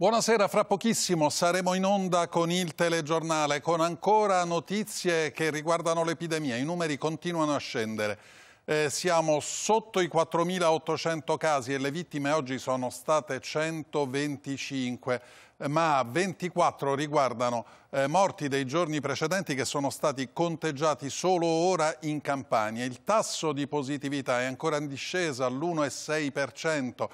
Buonasera, fra pochissimo saremo in onda con il telegiornale con ancora notizie che riguardano l'epidemia. I numeri continuano a scendere. Eh, siamo sotto i 4.800 casi e le vittime oggi sono state 125 eh, ma 24 riguardano eh, morti dei giorni precedenti che sono stati conteggiati solo ora in Campania. Il tasso di positività è ancora in discesa all'1,6%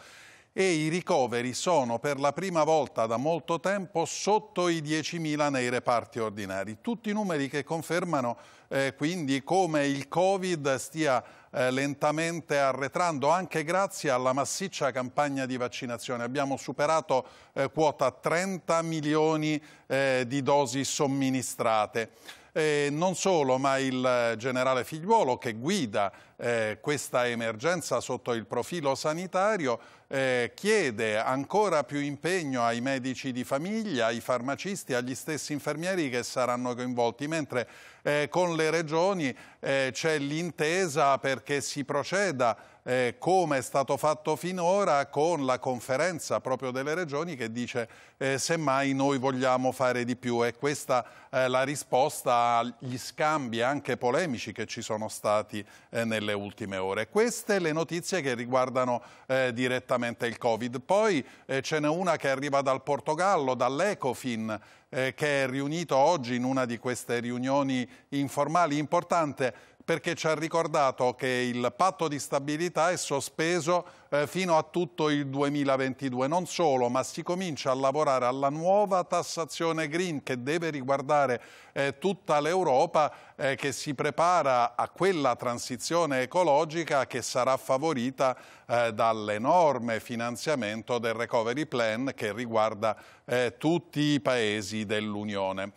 e i ricoveri sono per la prima volta da molto tempo sotto i 10.000 nei reparti ordinari. Tutti i numeri che confermano eh, quindi come il Covid stia eh, lentamente arretrando anche grazie alla massiccia campagna di vaccinazione. Abbiamo superato eh, quota 30 milioni eh, di dosi somministrate. Eh, non solo, ma il eh, generale Figliuolo che guida eh, questa emergenza sotto il profilo sanitario eh, chiede ancora più impegno ai medici di famiglia, ai farmacisti, agli stessi infermieri che saranno coinvolti, mentre eh, con le regioni eh, c'è l'intesa perché si proceda eh, come è stato fatto finora con la conferenza proprio delle regioni che dice eh, semmai noi vogliamo fare di più e questa è eh, la risposta agli scambi anche polemici che ci sono stati eh, nelle ultime ore. Queste le notizie che riguardano eh, direttamente il Covid. Poi ce n'è una che arriva dal Portogallo, dall'Ecofin, che è riunito oggi in una di queste riunioni informali importante perché ci ha ricordato che il patto di stabilità è sospeso eh, fino a tutto il 2022. Non solo, ma si comincia a lavorare alla nuova tassazione green che deve riguardare eh, tutta l'Europa eh, che si prepara a quella transizione ecologica che sarà favorita eh, dall'enorme finanziamento del recovery plan che riguarda eh, tutti i paesi dell'Unione.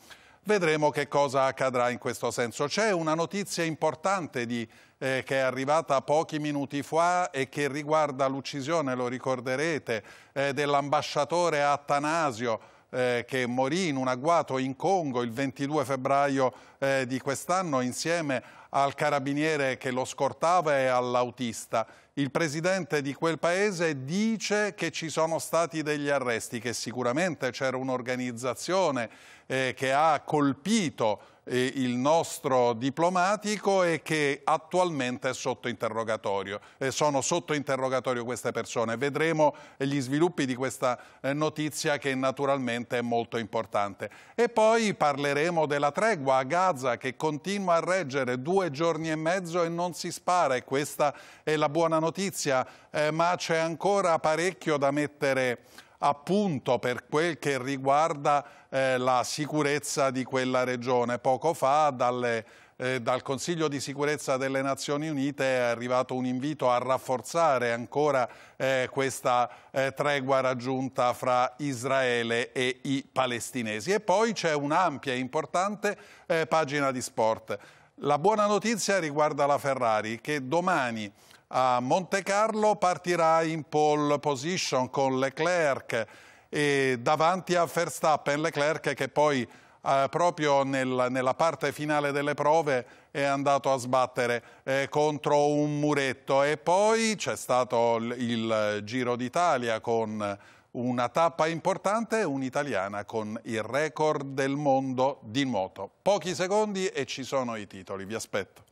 Vedremo che cosa accadrà in questo senso. C'è una notizia importante di, eh, che è arrivata pochi minuti fa e che riguarda l'uccisione, lo ricorderete, eh, dell'ambasciatore Attanasio eh, che morì in un agguato in Congo il 22 febbraio eh, di quest'anno insieme al carabiniere che lo scortava e all'autista il presidente di quel paese dice che ci sono stati degli arresti, che sicuramente c'era un'organizzazione eh, che ha colpito eh, il nostro diplomatico e che attualmente è sotto interrogatorio. Eh, sono sotto interrogatorio queste persone. Vedremo gli sviluppi di questa eh, notizia che naturalmente è molto importante. E poi parleremo della tregua a Gaza che continua a reggere due giorni e mezzo e non si spara e questa è la buona notizia, eh, ma c'è ancora parecchio da mettere appunto per quel che riguarda eh, la sicurezza di quella regione. Poco fa dalle, eh, dal Consiglio di sicurezza delle Nazioni Unite è arrivato un invito a rafforzare ancora eh, questa eh, tregua raggiunta fra Israele e i palestinesi. E poi c'è un'ampia e importante eh, pagina di sport. La buona notizia riguarda la Ferrari che domani a Monte Carlo partirà in pole position con Leclerc e davanti a Verstappen Leclerc che poi eh, proprio nel, nella parte finale delle prove è andato a sbattere eh, contro un muretto e poi c'è stato il, il Giro d'Italia con una tappa importante, un'italiana con il record del mondo di moto. Pochi secondi e ci sono i titoli, vi aspetto.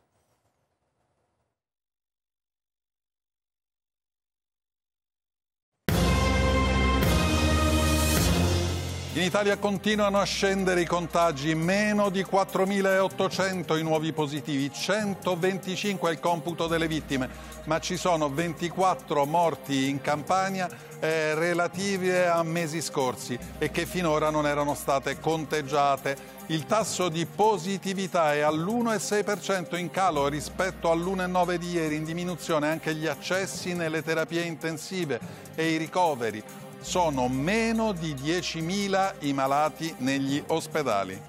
In Italia continuano a scendere i contagi, meno di 4.800 i nuovi positivi, 125 è il computo delle vittime, ma ci sono 24 morti in Campania eh, relative a mesi scorsi e che finora non erano state conteggiate. Il tasso di positività è all'1,6% in calo rispetto all'1,9% di ieri, in diminuzione anche gli accessi nelle terapie intensive e i ricoveri sono meno di 10.000 i malati negli ospedali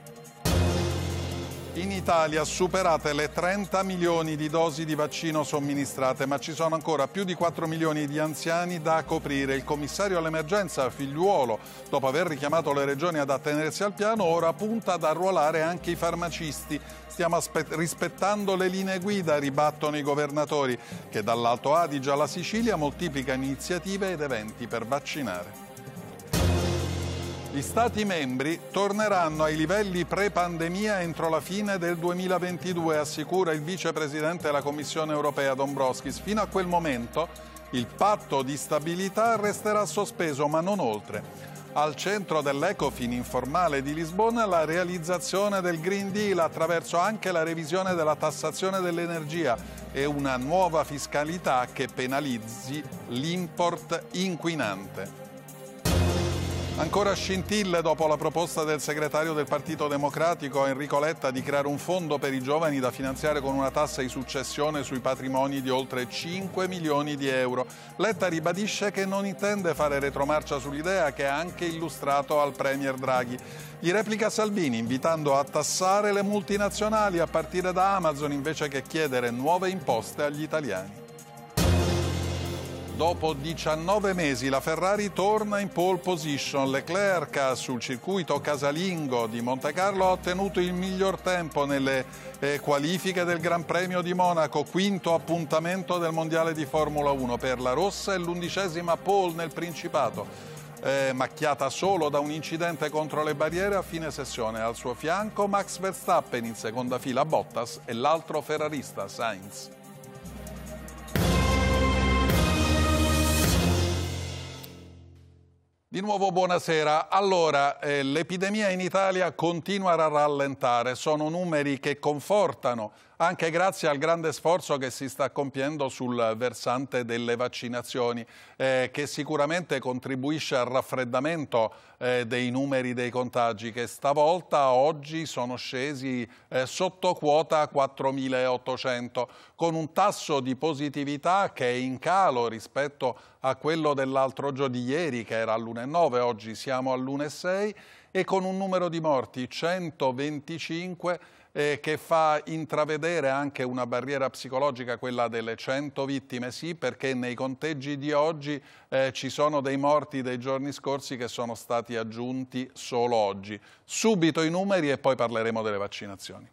in Italia superate le 30 milioni di dosi di vaccino somministrate, ma ci sono ancora più di 4 milioni di anziani da coprire. Il commissario all'emergenza Figliuolo, dopo aver richiamato le regioni ad attenersi al piano, ora punta ad arruolare anche i farmacisti. Stiamo rispettando le linee guida, ribattono i governatori, che dall'Alto Adige alla Sicilia moltiplica iniziative ed eventi per vaccinare. Gli Stati membri torneranno ai livelli pre-pandemia entro la fine del 2022, assicura il vicepresidente della Commissione europea Dombrovskis. Fino a quel momento il patto di stabilità resterà sospeso, ma non oltre al centro dell'Ecofin informale di Lisbona la realizzazione del Green Deal attraverso anche la revisione della tassazione dell'energia e una nuova fiscalità che penalizzi l'import inquinante. Ancora scintille dopo la proposta del segretario del Partito Democratico Enrico Letta di creare un fondo per i giovani da finanziare con una tassa di successione sui patrimoni di oltre 5 milioni di euro. Letta ribadisce che non intende fare retromarcia sull'idea che ha anche illustrato al Premier Draghi. Gli replica Salvini invitando a tassare le multinazionali a partire da Amazon invece che chiedere nuove imposte agli italiani. Dopo 19 mesi la Ferrari torna in pole position. Leclerc sul circuito casalingo di Monte Carlo ha ottenuto il miglior tempo nelle eh, qualifiche del Gran Premio di Monaco, quinto appuntamento del Mondiale di Formula 1 per la Rossa e l'undicesima pole nel Principato. Eh, macchiata solo da un incidente contro le barriere a fine sessione. Al suo fianco Max Verstappen in seconda fila Bottas e l'altro ferrarista Sainz. Di nuovo buonasera. Allora, eh, l'epidemia in Italia continua a rallentare, sono numeri che confortano anche grazie al grande sforzo che si sta compiendo sul versante delle vaccinazioni, eh, che sicuramente contribuisce al raffreddamento eh, dei numeri dei contagi, che stavolta oggi sono scesi eh, sotto quota 4.800, con un tasso di positività che è in calo rispetto a quello dell'altro giorno di ieri, che era all'1,9, oggi siamo all'1,6, e con un numero di morti 125 eh, che fa intravedere anche una barriera psicologica, quella delle 100 vittime, sì, perché nei conteggi di oggi eh, ci sono dei morti dei giorni scorsi che sono stati aggiunti solo oggi. Subito i numeri e poi parleremo delle vaccinazioni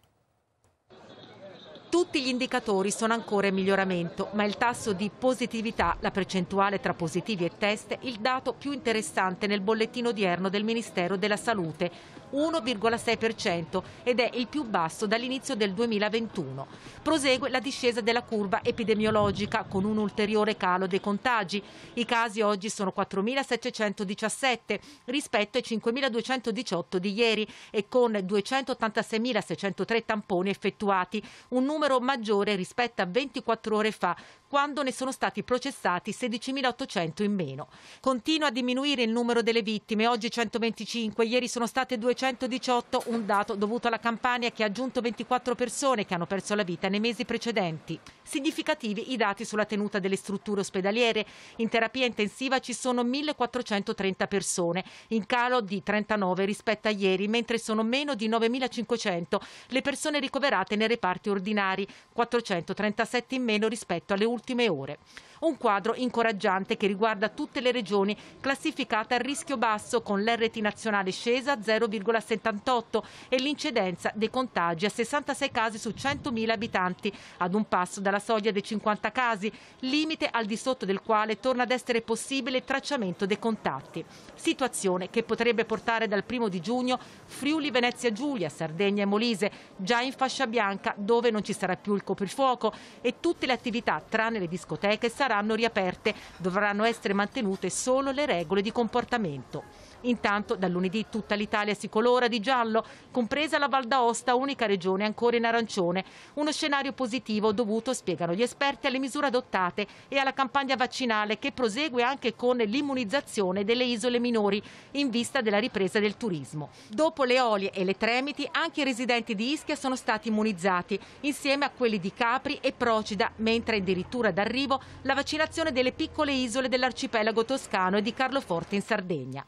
tutti gli indicatori sono ancora in miglioramento, ma il tasso di positività, la percentuale tra positivi e test, il dato più interessante nel bollettino odierno del Ministero della Salute. 1,6% ed è il più basso dall'inizio del 2021. Prosegue la discesa della curva epidemiologica con un ulteriore calo dei contagi. I casi oggi sono 4.717 rispetto ai 5.218 di ieri e con 286.603 tamponi effettuati, un numero maggiore rispetto a 24 ore fa, quando ne sono stati processati 16.800 in meno. Continua a diminuire il numero delle vittime, oggi 125, ieri sono state 218, un dato dovuto alla campagna che ha aggiunto 24 persone che hanno perso la vita nei mesi precedenti. Significativi i dati sulla tenuta delle strutture ospedaliere. In terapia intensiva ci sono 1.430 persone, in calo di 39 rispetto a ieri, mentre sono meno di 9.500 le persone ricoverate nei reparti ordinari, 437 in meno rispetto alle ultime ultime ore un quadro incoraggiante che riguarda tutte le regioni classificate a rischio basso con l'RT nazionale scesa a 0,78 e l'incidenza dei contagi a 66 casi su 100.000 abitanti, ad un passo dalla soglia dei 50 casi, limite al di sotto del quale torna ad essere possibile il tracciamento dei contatti. Situazione che potrebbe portare dal primo di giugno Friuli, Venezia Giulia, Sardegna e Molise, già in fascia bianca dove non ci sarà più il coprifuoco e tutte le attività tranne le discoteche saranno saranno riaperte dovranno essere mantenute solo le regole di comportamento. Intanto da lunedì tutta l'Italia si colora di giallo, compresa la Val d'Aosta, unica regione ancora in arancione. Uno scenario positivo dovuto, spiegano gli esperti, alle misure adottate e alla campagna vaccinale che prosegue anche con l'immunizzazione delle isole minori in vista della ripresa del turismo. Dopo le olie e le tremiti, anche i residenti di Ischia sono stati immunizzati, insieme a quelli di Capri e Procida, mentre addirittura d'arrivo la vaccinazione delle piccole isole dell'arcipelago toscano e di Carloforte in Sardegna.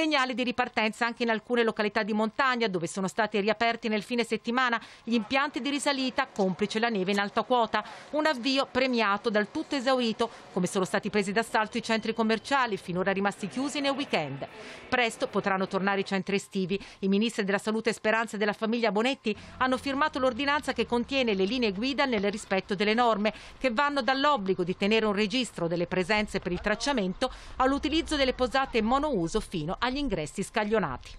Segnale di ripartenza anche in alcune località di montagna dove sono stati riaperti nel fine settimana gli impianti di risalita complice la neve in alta quota. Un avvio premiato dal tutto esaurito come sono stati presi d'assalto i centri commerciali finora rimasti chiusi nel weekend. Presto potranno tornare i centri estivi. I ministri della Salute e Speranza e della famiglia Bonetti hanno firmato l'ordinanza che contiene le linee guida nel rispetto delle norme che vanno dall'obbligo di tenere un registro delle presenze per il tracciamento all'utilizzo delle posate monouso fino ai agli ingressi scaglionati.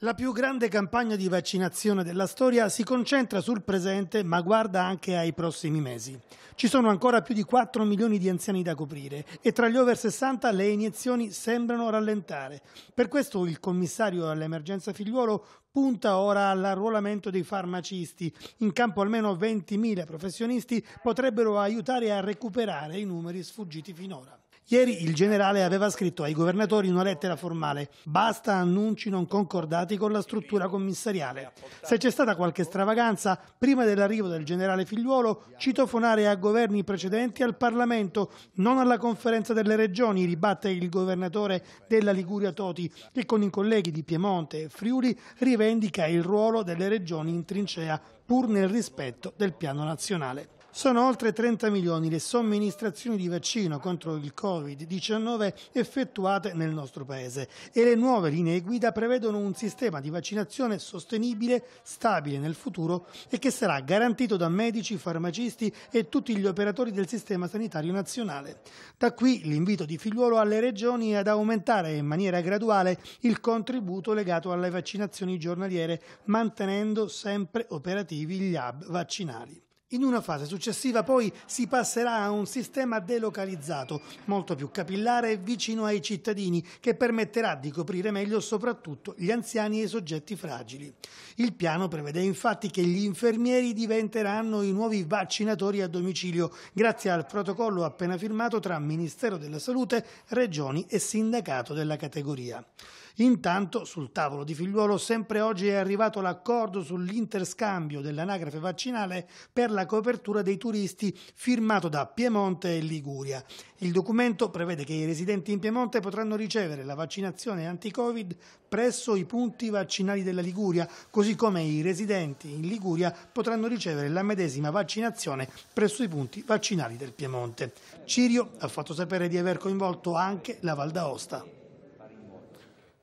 La più grande campagna di vaccinazione della storia si concentra sul presente ma guarda anche ai prossimi mesi. Ci sono ancora più di 4 milioni di anziani da coprire e tra gli over 60 le iniezioni sembrano rallentare. Per questo il commissario all'emergenza figliuolo punta ora all'arruolamento dei farmacisti. In campo almeno 20.000 professionisti potrebbero aiutare a recuperare i numeri sfuggiti finora. Ieri il generale aveva scritto ai governatori una lettera formale. Basta annunci non concordati con la struttura commissariale. Se c'è stata qualche stravaganza, prima dell'arrivo del generale Figliuolo, citofonare a governi precedenti al Parlamento, non alla conferenza delle regioni, ribatte il governatore della Liguria Toti, che con i colleghi di Piemonte e Friuli rivendica il ruolo delle regioni in trincea, pur nel rispetto del piano nazionale. Sono oltre 30 milioni le somministrazioni di vaccino contro il Covid-19 effettuate nel nostro Paese e le nuove linee guida prevedono un sistema di vaccinazione sostenibile, stabile nel futuro e che sarà garantito da medici, farmacisti e tutti gli operatori del sistema sanitario nazionale. Da qui l'invito di Figliuolo alle regioni ad aumentare in maniera graduale il contributo legato alle vaccinazioni giornaliere, mantenendo sempre operativi gli hub vaccinali. In una fase successiva poi si passerà a un sistema delocalizzato, molto più capillare e vicino ai cittadini, che permetterà di coprire meglio soprattutto gli anziani e i soggetti fragili. Il piano prevede infatti che gli infermieri diventeranno i nuovi vaccinatori a domicilio, grazie al protocollo appena firmato tra Ministero della Salute, Regioni e Sindacato della categoria. Intanto sul tavolo di figliuolo sempre oggi è arrivato l'accordo sull'interscambio dell'anagrafe vaccinale per la copertura dei turisti firmato da Piemonte e Liguria. Il documento prevede che i residenti in Piemonte potranno ricevere la vaccinazione anti-Covid presso i punti vaccinali della Liguria, così come i residenti in Liguria potranno ricevere la medesima vaccinazione presso i punti vaccinali del Piemonte. Cirio ha fatto sapere di aver coinvolto anche la Val d'Aosta.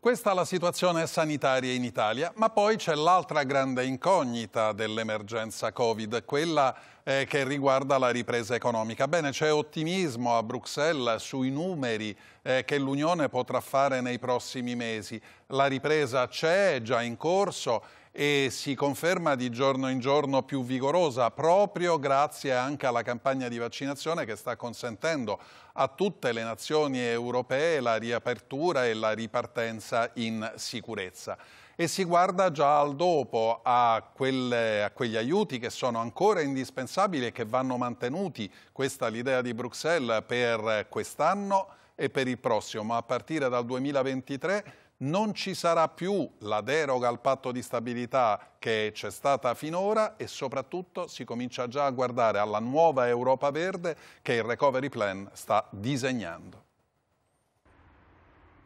Questa è la situazione sanitaria in Italia, ma poi c'è l'altra grande incognita dell'emergenza Covid, quella eh, che riguarda la ripresa economica. Bene, c'è ottimismo a Bruxelles sui numeri eh, che l'Unione potrà fare nei prossimi mesi. La ripresa c'è, è già in corso e si conferma di giorno in giorno più vigorosa proprio grazie anche alla campagna di vaccinazione che sta consentendo a tutte le nazioni europee la riapertura e la ripartenza in sicurezza e si guarda già al dopo, a, quelle, a, quegli aiuti che sono ancora indispensabili e che vanno mantenuti, questa è l'idea di Bruxelles per quest'anno e per il prossimo, a partire dal 2023 non ci sarà più la deroga al patto di stabilità che c'è stata finora e soprattutto si comincia già a guardare alla nuova Europa verde che il recovery plan sta disegnando.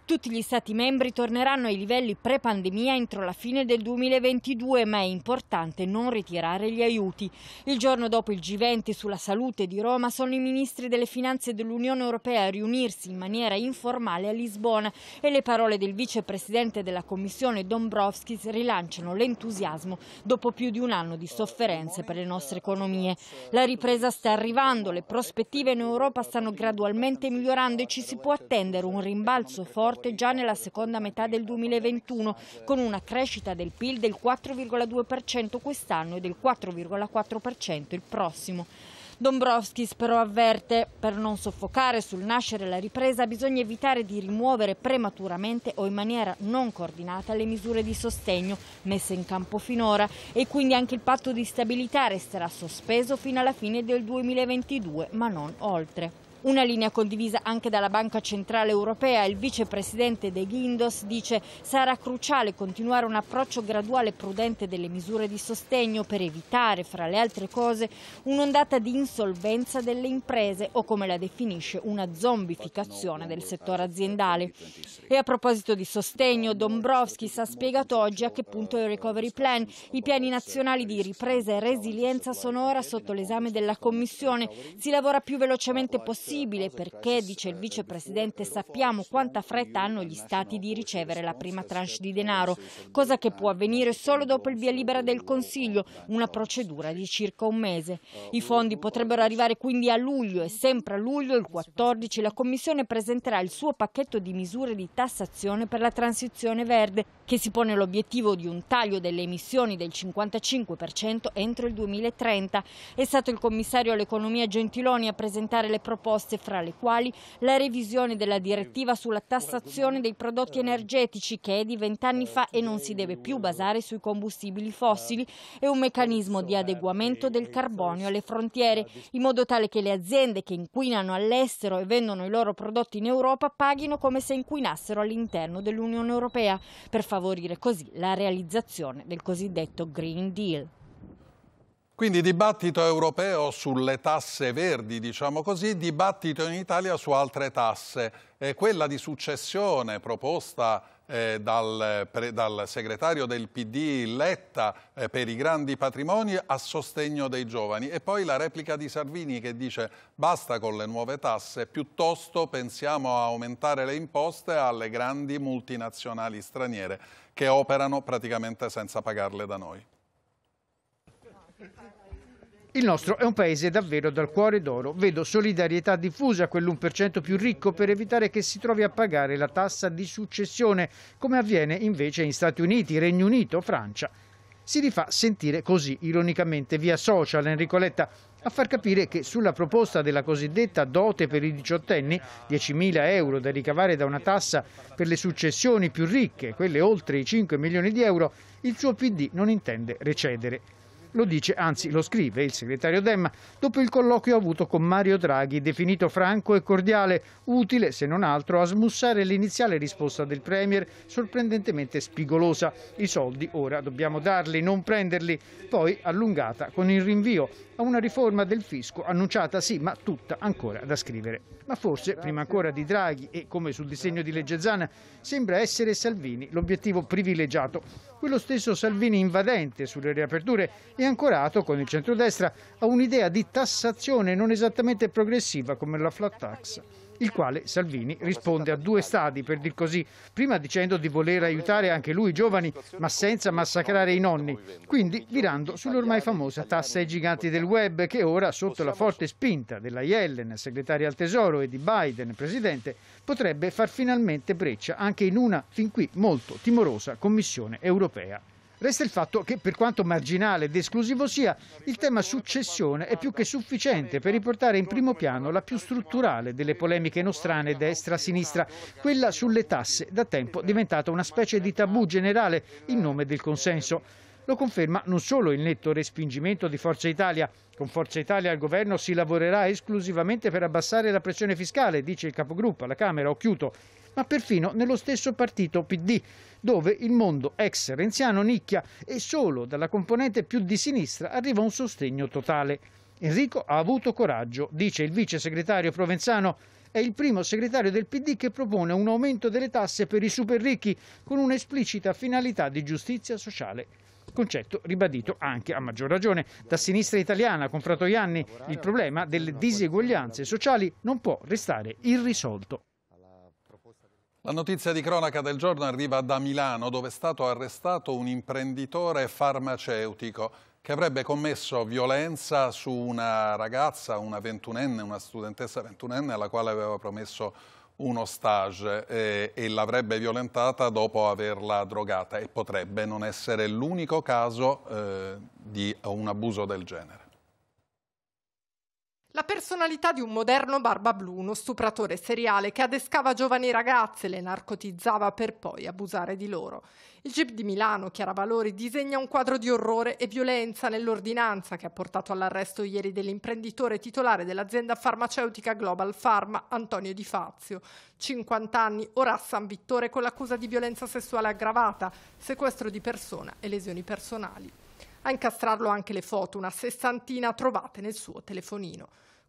Tutti gli Stati membri torneranno ai livelli pre-pandemia entro la fine del 2022, ma è importante non ritirare gli aiuti. Il giorno dopo il G20 sulla salute di Roma sono i ministri delle finanze dell'Unione Europea a riunirsi in maniera informale a Lisbona e le parole del vicepresidente della Commissione Dombrovskis rilanciano l'entusiasmo dopo più di un anno di sofferenze per le nostre economie. La ripresa sta arrivando, le prospettive in Europa stanno gradualmente migliorando e ci si può attendere un rimbalzo forte forte già nella seconda metà del 2021, con una crescita del PIL del 4,2% quest'anno e del 4,4% il prossimo. Dombrovskis però avverte per non soffocare sul nascere la ripresa bisogna evitare di rimuovere prematuramente o in maniera non coordinata le misure di sostegno messe in campo finora e quindi anche il patto di stabilità resterà sospeso fino alla fine del 2022 ma non oltre. Una linea condivisa anche dalla Banca Centrale Europea, il vicepresidente De Guindos dice sarà cruciale continuare un approccio graduale e prudente delle misure di sostegno per evitare, fra le altre cose, un'ondata di insolvenza delle imprese o come la definisce una zombificazione del settore aziendale. E a proposito di sostegno, Dombrovskis ha spiegato oggi a che punto è il recovery plan. I piani nazionali di ripresa e resilienza sono ora sotto l'esame della Commissione. Si lavora più velocemente possibile possibile perché, dice il vicepresidente, sappiamo quanta fretta hanno gli stati di ricevere la prima tranche di denaro, cosa che può avvenire solo dopo il via libera del Consiglio, una procedura di circa un mese. Ah, I fondi potrebbero arrivare quindi a luglio e sempre a luglio, il 14, la Commissione presenterà il suo pacchetto di misure di tassazione per la transizione verde, che si pone l'obiettivo di un taglio delle emissioni del 55% entro il 2030. È stato il commissario all'economia Gentiloni a presentare le proposte proposte, fra le quali la revisione della direttiva sulla tassazione dei prodotti energetici che è di vent'anni fa e non si deve più basare sui combustibili fossili e un meccanismo di adeguamento del carbonio alle frontiere, in modo tale che le aziende che inquinano all'estero e vendono i loro prodotti in Europa paghino come se inquinassero all'interno dell'Unione Europea, per favorire così la realizzazione del cosiddetto Green Deal. Quindi dibattito europeo sulle tasse verdi, diciamo così, dibattito in Italia su altre tasse. Eh, quella di successione proposta eh, dal, pre, dal, segretario del PD Letta eh, per i grandi patrimoni a sostegno dei giovani e poi la replica di Salvini che dice basta con le nuove tasse, piuttosto pensiamo a aumentare le imposte alle grandi multinazionali straniere che operano praticamente senza pagarle da noi. Il nostro è un paese davvero dal cuore d'oro. Vedo solidarietà diffusa a quell'1% più ricco per evitare che si trovi a pagare la tassa di successione, come avviene invece in Stati Uniti, Regno Unito, Francia. Si rifà sentire così, ironicamente, via social Enrico Letta a far capire che sulla proposta della cosiddetta dote per i diciottenni, 10.000 euro da ricavare da una tassa per le successioni più ricche, quelle oltre i 5 milioni di euro, il suo PD non intende recedere. Lo dice, anzi lo scrive il segretario Demma dopo il colloquio avuto con Mario Draghi, definito franco e cordiale, utile se non altro a smussare l'iniziale risposta del Premier, sorprendentemente spigolosa. I soldi ora dobbiamo darli, non prenderli, poi allungata con il rinvio a una riforma del fisco annunciata sì, ma tutta ancora da scrivere. Ma forse, prima ancora di Draghi e come sul disegno di legge Zana, sembra essere Salvini l'obiettivo privilegiato. Quello stesso Salvini invadente sulle riaperture è ancorato con il centrodestra a un'idea di tassazione non esattamente progressiva come la flat tax il quale Salvini risponde a due stadi, per dir così, prima dicendo di voler aiutare anche lui i giovani, ma senza massacrare i nonni, quindi virando sull'ormai famosa tassa ai giganti del web che ora, sotto la forte spinta della Yellen, segretaria al Tesoro, e di Biden, presidente, potrebbe far finalmente breccia anche in una fin qui molto timorosa Commissione europea. Resta il fatto che, per quanto marginale ed esclusivo sia, il tema successione è più che sufficiente per riportare in primo piano la più strutturale delle polemiche nostrane destra-sinistra, quella sulle tasse, da tempo diventata una specie di tabù generale in nome del consenso. Lo conferma non solo il netto respingimento di Forza Italia. Con Forza Italia al governo si lavorerà esclusivamente per abbassare la pressione fiscale, dice il capogruppo alla Camera Occhiuto ma perfino nello stesso partito PD, dove il mondo ex renziano nicchia e solo dalla componente più di sinistra arriva un sostegno totale. Enrico ha avuto coraggio, dice il vice segretario provenzano, è il primo segretario del PD che propone un aumento delle tasse per i super ricchi con un'esplicita finalità di giustizia sociale. Concetto ribadito anche a maggior ragione da sinistra italiana con Fratoianni, il problema delle diseguaglianze sociali non può restare irrisolto. La notizia di cronaca del giorno arriva da Milano, dove è stato arrestato un imprenditore farmaceutico che avrebbe commesso violenza su una ragazza, una ventunenne, una studentessa ventunenne, alla quale aveva promesso uno stage eh, e l'avrebbe violentata dopo averla drogata e potrebbe non essere l'unico caso eh, di un abuso del genere. La personalità di un moderno barba blu, uno stupratore seriale che adescava giovani ragazze, le narcotizzava per poi abusare di loro. Il GIP di Milano, Chiara Valori, disegna un quadro di orrore e violenza nell'ordinanza che ha portato all'arresto ieri dell'imprenditore titolare dell'azienda farmaceutica Global Pharma, Antonio Di Fazio. 50 anni, ora a San Vittore con l'accusa di violenza sessuale aggravata, sequestro di persona e lesioni personali. A incastrarlo anche le foto, una sessantina trovate nel suo telefonino.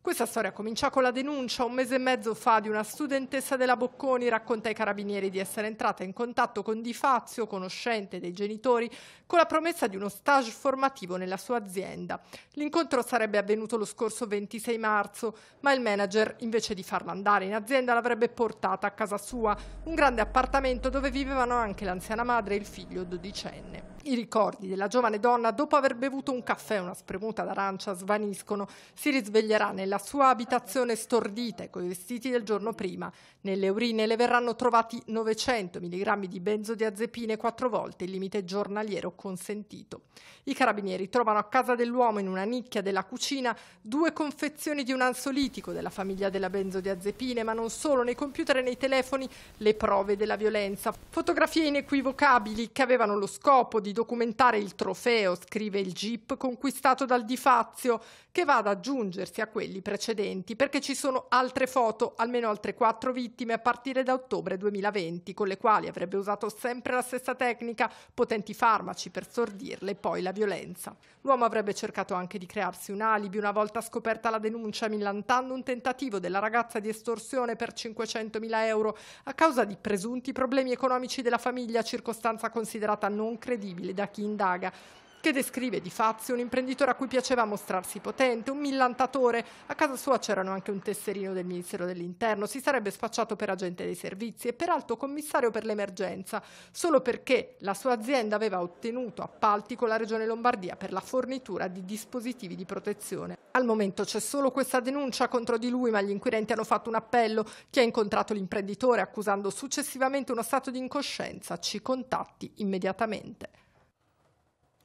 Questa storia comincia con la denuncia un mese e mezzo fa di una studentessa della Bocconi racconta ai carabinieri di essere entrata in contatto con Di Fazio, conoscente dei genitori, con la promessa di uno stage formativo nella sua azienda. L'incontro sarebbe avvenuto lo scorso 26 marzo, ma il manager invece di farla andare in azienda l'avrebbe portata a casa sua, un grande appartamento dove vivevano anche l'anziana madre e il figlio dodicenne. I ricordi della giovane donna, dopo aver bevuto un caffè e una spremuta d'arancia, svaniscono. Si risveglierà nella sua abitazione stordita e coi vestiti del giorno prima. Nelle urine le verranno trovati 900 mg di benzodiazepine, quattro volte il limite giornaliero consentito. I carabinieri trovano a casa dell'uomo, in una nicchia della cucina, due confezioni di un ansolitico della famiglia della benzodiazepine, ma non solo, nei computer e nei telefoni le prove della violenza. Fotografie inequivocabili che avevano lo scopo di documentare il trofeo, scrive il Jeep, conquistato dal Di Fazio, che va ad aggiungersi a quelli precedenti, perché ci sono altre foto, almeno altre quattro vittime a partire da ottobre 2020, con le quali avrebbe usato sempre la stessa tecnica, potenti farmaci per sordirle e poi la violenza. L'uomo avrebbe cercato anche di crearsi un alibi una volta scoperta la denuncia, millantando un tentativo della ragazza di estorsione per 500.000 euro a causa di presunti problemi economici della famiglia, circostanza considerata non credibile inconcepibile da chi indaga che descrive di Fazio un imprenditore a cui piaceva mostrarsi potente, un millantatore. A casa sua c'erano anche un tesserino del Ministero dell'Interno, si sarebbe spacciato per agente dei servizi e per alto commissario per l'emergenza, solo perché la sua azienda aveva ottenuto appalti con la Regione Lombardia per la fornitura di dispositivi di protezione. Al momento c'è solo questa denuncia contro di lui, ma gli inquirenti hanno fatto un appello. Chi ha incontrato l'imprenditore accusando successivamente uno stato di incoscienza ci contatti immediatamente.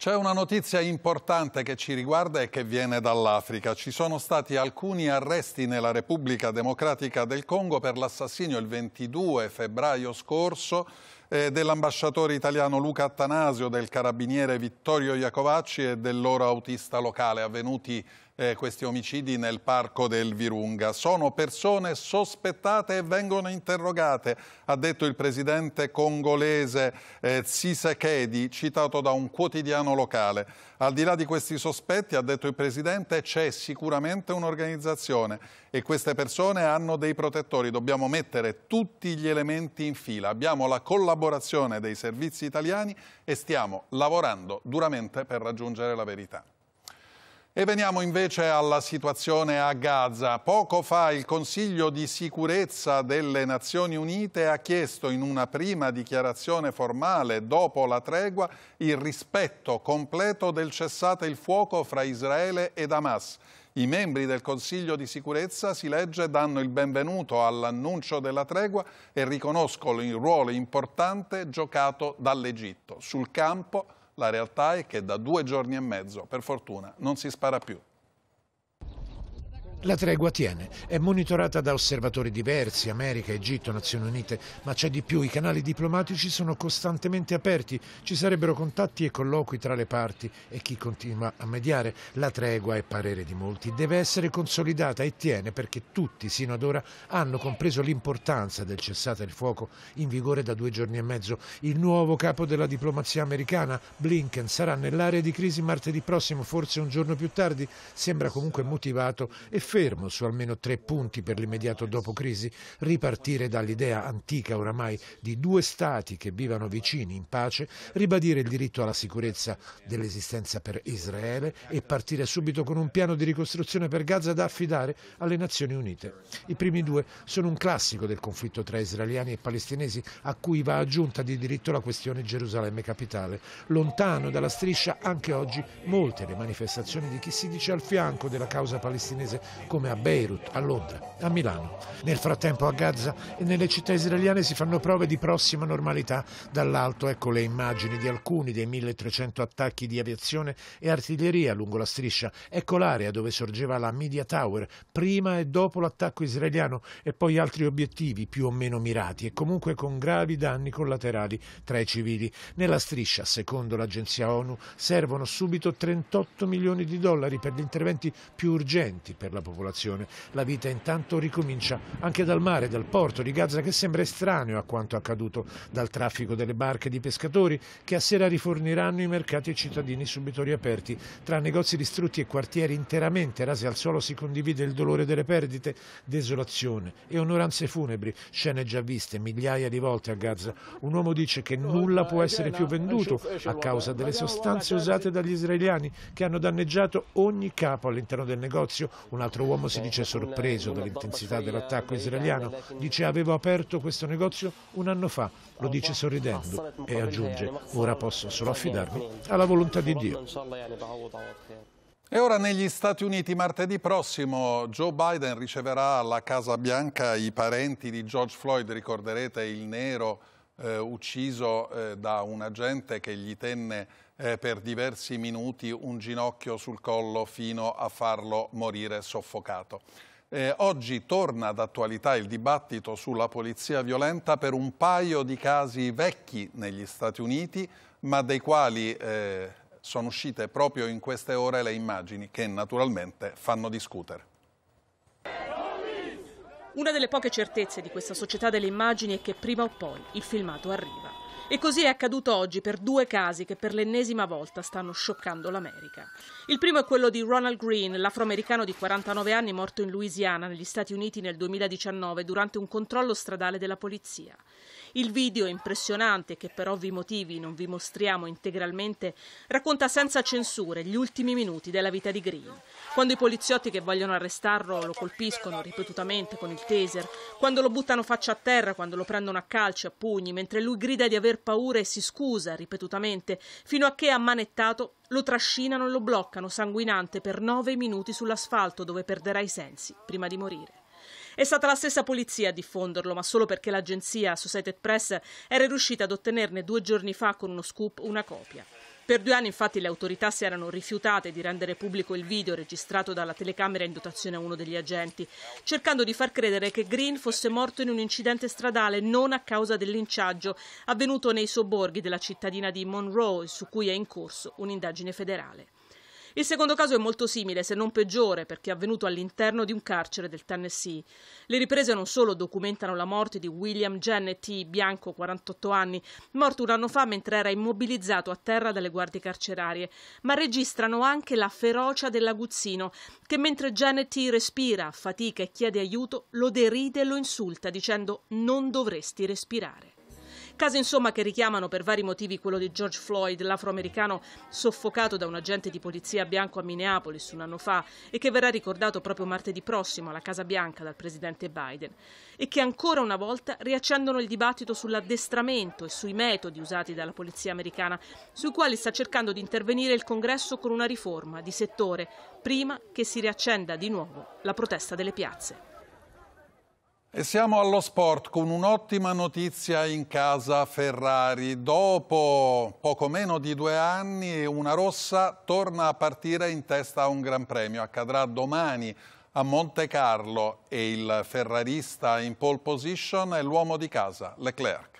C'è una notizia importante che ci riguarda e che viene dall'Africa. Ci sono stati alcuni arresti nella Repubblica Democratica del Congo per l'assassinio il 22 febbraio scorso eh, dell'ambasciatore italiano Luca Attanasio, del carabiniere Vittorio Iacovacci e del loro autista locale avvenuti in eh, questi omicidi nel parco del Virunga. Sono persone sospettate e vengono interrogate, ha detto il presidente congolese eh, Tsisekedi, citato da un quotidiano locale. Al di là di questi sospetti, ha detto il presidente, c'è sicuramente un'organizzazione e queste persone hanno dei protettori. Dobbiamo mettere tutti gli elementi in fila. Abbiamo la collaborazione dei servizi italiani e stiamo lavorando duramente per raggiungere la verità. E veniamo invece alla situazione a Gaza. Poco fa il Consiglio di sicurezza delle Nazioni Unite ha chiesto in una prima dichiarazione formale dopo la tregua il rispetto completo del cessate il fuoco fra Israele e Hamas. I membri del Consiglio di sicurezza, si legge, danno il benvenuto all'annuncio della tregua e riconoscono il ruolo importante giocato dall'Egitto. Sul campo la realtà è che da due giorni e mezzo, per fortuna, non si spara più. La tregua tiene, è monitorata da osservatori diversi, America, Egitto, Nazioni Unite, ma c'è di più, i canali diplomatici sono costantemente aperti, ci sarebbero contatti e colloqui tra le parti e chi continua a mediare. La tregua, è parere di molti, deve essere consolidata e tiene perché tutti sino ad ora hanno compreso l'importanza del cessate il fuoco in vigore da due giorni e mezzo. Il nuovo capo della diplomazia americana, Blinken, sarà nell'area di crisi martedì prossimo, forse un giorno più tardi, sembra comunque motivato e fermo su almeno tre punti per l'immediato dopo crisi, ripartire dall'idea antica oramai di due stati che vivano vicini in pace, ribadire il diritto alla sicurezza dell'esistenza per Israele e partire subito con un piano di ricostruzione per Gaza da affidare alle Nazioni Unite. I primi due sono un classico del conflitto tra israeliani e palestinesi a cui va aggiunta di diritto la questione Gerusalemme capitale. Lontano dalla striscia anche oggi molte le manifestazioni di chi si dice al fianco della causa palestinese come a Beirut, a Londra, a Milano. Nel frattempo a Gaza e nelle città israeliane si fanno prove di prossima normalità. Dall'alto ecco le immagini di alcuni dei 1300 attacchi di aviazione e artiglieria lungo la striscia. Ecco l'area dove sorgeva la Media Tower prima e dopo l'attacco israeliano e poi altri obiettivi più o meno mirati e comunque con gravi danni collaterali tra i civili. Nella striscia, secondo l'agenzia ONU, servono subito 38 milioni di dollari per gli interventi più urgenti per la popolazione popolazione. La vita intanto ricomincia anche dal mare, dal porto di Gaza che sembra estraneo a quanto accaduto, dal traffico delle barche di pescatori che a sera riforniranno i mercati ai cittadini subito riaperti. Tra negozi distrutti e quartieri interamente rasi al suolo si condivide il dolore delle perdite, desolazione e onoranze funebri, scene già viste migliaia di volte a Gaza. Un uomo dice che nulla può essere più venduto a causa delle sostanze usate dagli israeliani che hanno danneggiato ogni capo all'interno del negozio, una L'altro uomo si dice sorpreso dall'intensità dell'attacco israeliano, dice avevo aperto questo negozio un anno fa, lo dice sorridendo e aggiunge ora posso solo affidarmi alla volontà di Dio. E ora negli Stati Uniti martedì prossimo Joe Biden riceverà alla Casa Bianca i parenti di George Floyd, ricorderete il nero eh, ucciso eh, da un agente che gli tenne eh, per diversi minuti un ginocchio sul collo fino a farlo morire soffocato. Eh, oggi torna d'attualità il dibattito sulla polizia violenta per un paio di casi vecchi negli Stati Uniti, ma dei quali eh, sono uscite proprio in queste ore le immagini che naturalmente fanno discutere. Una delle poche certezze di questa società delle immagini è che prima o poi il filmato arriva. E così è accaduto oggi per due casi che per l'ennesima volta stanno scioccando l'America. Il primo è quello di Ronald Green, l'afroamericano di 49 anni morto in Louisiana, negli Stati Uniti nel 2019, durante un controllo stradale della polizia. Il video impressionante, che per ovvi motivi non vi mostriamo integralmente, racconta senza censure gli ultimi minuti della vita di Green. Quando i poliziotti che vogliono arrestarlo lo colpiscono ripetutamente con il taser, quando lo buttano faccia a terra, quando lo prendono a calci, a pugni, mentre lui grida di aver paura e si scusa ripetutamente, fino a che ammanettato lo trascinano e lo bloccano sanguinante per nove minuti sull'asfalto dove perderà i sensi prima di morire. È stata la stessa polizia a diffonderlo, ma solo perché l'agenzia Associated Press era riuscita ad ottenerne due giorni fa con uno scoop una copia. Per due anni infatti le autorità si erano rifiutate di rendere pubblico il video registrato dalla telecamera in dotazione a uno degli agenti, cercando di far credere che Green fosse morto in un incidente stradale non a causa del linciaggio avvenuto nei sobborghi della cittadina di Monroe, su cui è in corso un'indagine federale. Il secondo caso è molto simile, se non peggiore, perché è avvenuto all'interno di un carcere del Tennessee. Le riprese non solo documentano la morte di William Jannetty, bianco, 48 anni, morto un anno fa mentre era immobilizzato a terra dalle guardie carcerarie, ma registrano anche la ferocia dell'aguzzino, che mentre Jannetty respira, fatica e chiede aiuto, lo deride e lo insulta dicendo non dovresti respirare. Casi insomma che richiamano per vari motivi quello di George Floyd, l'afroamericano soffocato da un agente di polizia bianco a Minneapolis un anno fa e che verrà ricordato proprio martedì prossimo alla Casa Bianca dal presidente Biden e che ancora una volta riaccendono il dibattito sull'addestramento e sui metodi usati dalla polizia americana, sui quali sta cercando di intervenire il Congresso con una riforma di settore, prima che si riaccenda di nuovo la protesta delle piazze. E siamo allo sport con un'ottima notizia in casa Ferrari. Dopo poco meno di due anni una rossa torna a partire in testa a un Gran Premio. Accadrà domani a Monte Carlo e il ferrarista in pole position è l'uomo di casa, Leclerc.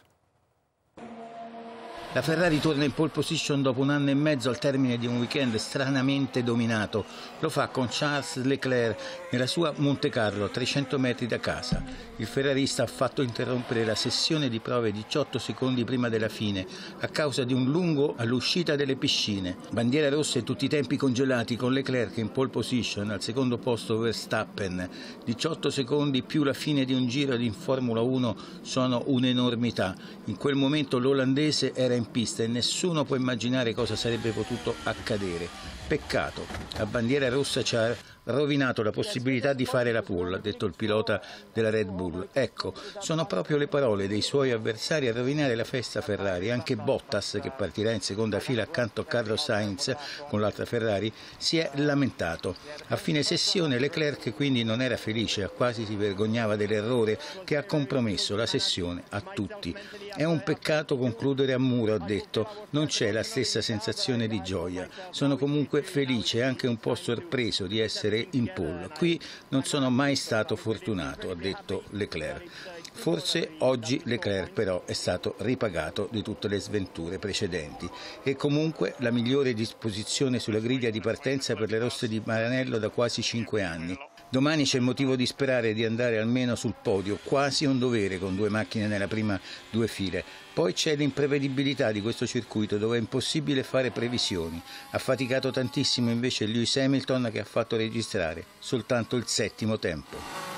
La Ferrari torna in pole position dopo un anno e mezzo al termine di un weekend stranamente dominato. Lo fa con Charles Leclerc nella sua Monte Carlo, 300 metri da casa. Il ferrarista ha fatto interrompere la sessione di prove 18 secondi prima della fine a causa di un lungo all'uscita delle piscine. Bandiera rossa e tutti i tempi congelati con Leclerc in pole position al secondo posto Verstappen. 18 secondi più la fine di un giro in Formula 1 sono un'enormità. In quel momento l'olandese era in in pista e nessuno può immaginare cosa sarebbe potuto accadere. Peccato, la bandiera rossa ci ha rovinato la possibilità di fare la pole, ha detto il pilota della Red Bull. Ecco, sono proprio le parole dei suoi avversari a rovinare la festa Ferrari. Anche Bottas, che partirà in seconda fila accanto a Carlo Sainz con l'altra Ferrari, si è lamentato. A fine sessione Leclerc quindi non era felice, quasi si vergognava dell'errore che ha compromesso la sessione a tutti. È un peccato concludere a muro, ha detto. Non c'è la stessa sensazione di gioia. Sono comunque felice e anche un po' sorpreso di essere in pole. Qui non sono mai stato fortunato, ha detto Leclerc. Forse oggi Leclerc però è stato ripagato di tutte le sventure precedenti e comunque la migliore disposizione sulla griglia di partenza per le rosse di Maranello da quasi cinque anni. Domani c'è motivo di sperare di andare almeno sul podio, quasi un dovere con due macchine nella prima due file. Poi c'è l'imprevedibilità di questo circuito dove è impossibile fare previsioni. Ha faticato tantissimo invece Lewis Hamilton che ha fatto registrare soltanto il settimo tempo.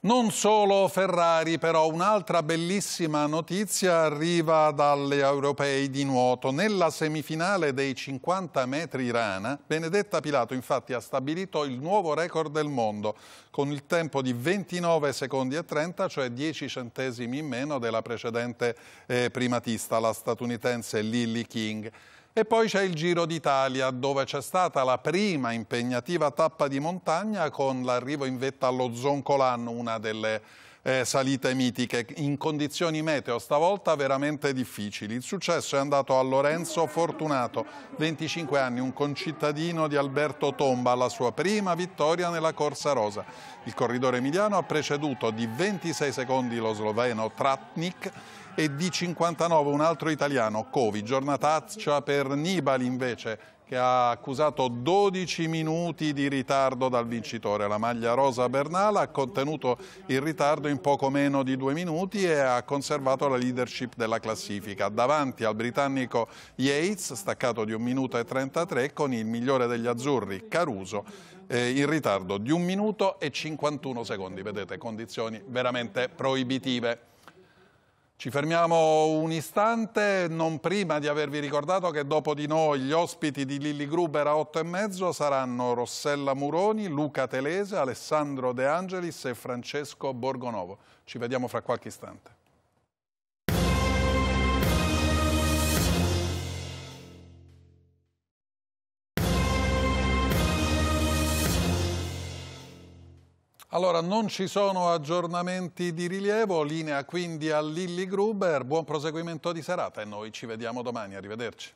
Non solo Ferrari, però un'altra bellissima notizia arriva dalle europei di nuoto. Nella semifinale dei 50 metri rana, Benedetta Pilato infatti ha stabilito il nuovo record del mondo, con il tempo di 29 secondi e 30, cioè 10 centesimi in meno della precedente eh, primatista, la statunitense Lily King. E poi c'è il Giro d'Italia, dove c'è stata la prima impegnativa tappa di montagna con l'arrivo in vetta allo Zoncolanno, una delle eh, salite mitiche, in condizioni meteo stavolta veramente difficili. Il successo è andato a Lorenzo Fortunato, 25 anni, un concittadino di Alberto Tomba, alla sua prima vittoria nella Corsa Rosa. Il corridore emiliano ha preceduto di 26 secondi lo sloveno Tratnik, e di 59 un altro italiano, Covi. Giornataccia per Nibali invece che ha accusato 12 minuti di ritardo dal vincitore. La maglia rosa Bernala ha contenuto il ritardo in poco meno di due minuti e ha conservato la leadership della classifica. Davanti al britannico Yates, staccato di 1 minuto e 33, con il migliore degli azzurri, Caruso, eh, in ritardo di 1 minuto e 51 secondi. Vedete, condizioni veramente proibitive. Ci fermiamo un istante, non prima di avervi ricordato che dopo di noi gli ospiti di Lilli Gruber a 8 e mezzo saranno Rossella Muroni, Luca Telese, Alessandro De Angelis e Francesco Borgonovo. Ci vediamo fra qualche istante. Allora, non ci sono aggiornamenti di rilievo, linea quindi a Lilli Gruber, buon proseguimento di serata e noi ci vediamo domani, arrivederci.